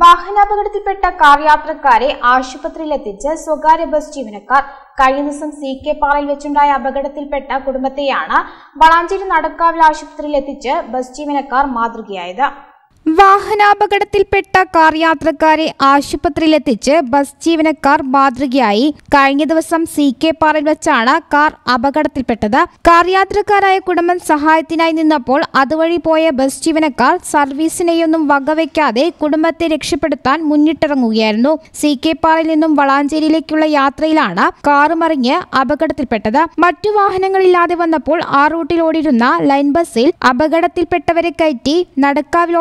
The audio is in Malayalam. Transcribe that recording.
വാഹനാപകടത്തിൽപ്പെട്ട കാർ യാത്രക്കാരെ ആശുപത്രിയിലെത്തിച്ച് സ്വകാര്യ ബസ് ജീവനക്കാർ കഴിഞ്ഞ ദിവസം സി കെ പാറയിൽ വെച്ചുണ്ടായ അപകടത്തിൽപ്പെട്ട കുടുംബത്തെയാണ് വളാഞ്ചേരി നടക്കാവിൽ ആശുപത്രിയിലെത്തിച്ച് ബസ് ജീവനക്കാർ മാതൃകയായത് വാഹനാപകടത്തിൽപ്പെട്ട കാർ യാത്രക്കാരെ ആശുപത്രിയിലെത്തിച്ച് ബസ് ജീവനക്കാർ മാതൃകയായി കഴിഞ്ഞ ദിവസം സി കെ പാറയിൽ വെച്ചാണ് കാർ അപകടത്തിൽപ്പെട്ടത് കാർ യാത്രക്കാരായ കുടുംബം സഹായത്തിനായി നിന്നപ്പോൾ അതുവഴി പോയ ബസ് ജീവനക്കാർ സർവീസിനെയൊന്നും വകവെക്കാതെ കുടുംബത്തെ രക്ഷപ്പെടുത്താൻ മുന്നിട്ടിറങ്ങുകയായിരുന്നു സി കെ പാറയിൽ നിന്നും വളാഞ്ചേരിയിലേക്കുള്ള യാത്രയിലാണ് കാർ മറിഞ്ഞ് അപകടത്തിൽപ്പെട്ടത് മറ്റു വാഹനങ്ങളില്ലാതെ വന്നപ്പോൾ ആ റൂട്ടിൽ ഓടിയിരുന്ന ലൈൻ ബസ്സിൽ അപകടത്തിൽപ്പെട്ടവരെ കയറ്റി നടക്കാവിൽ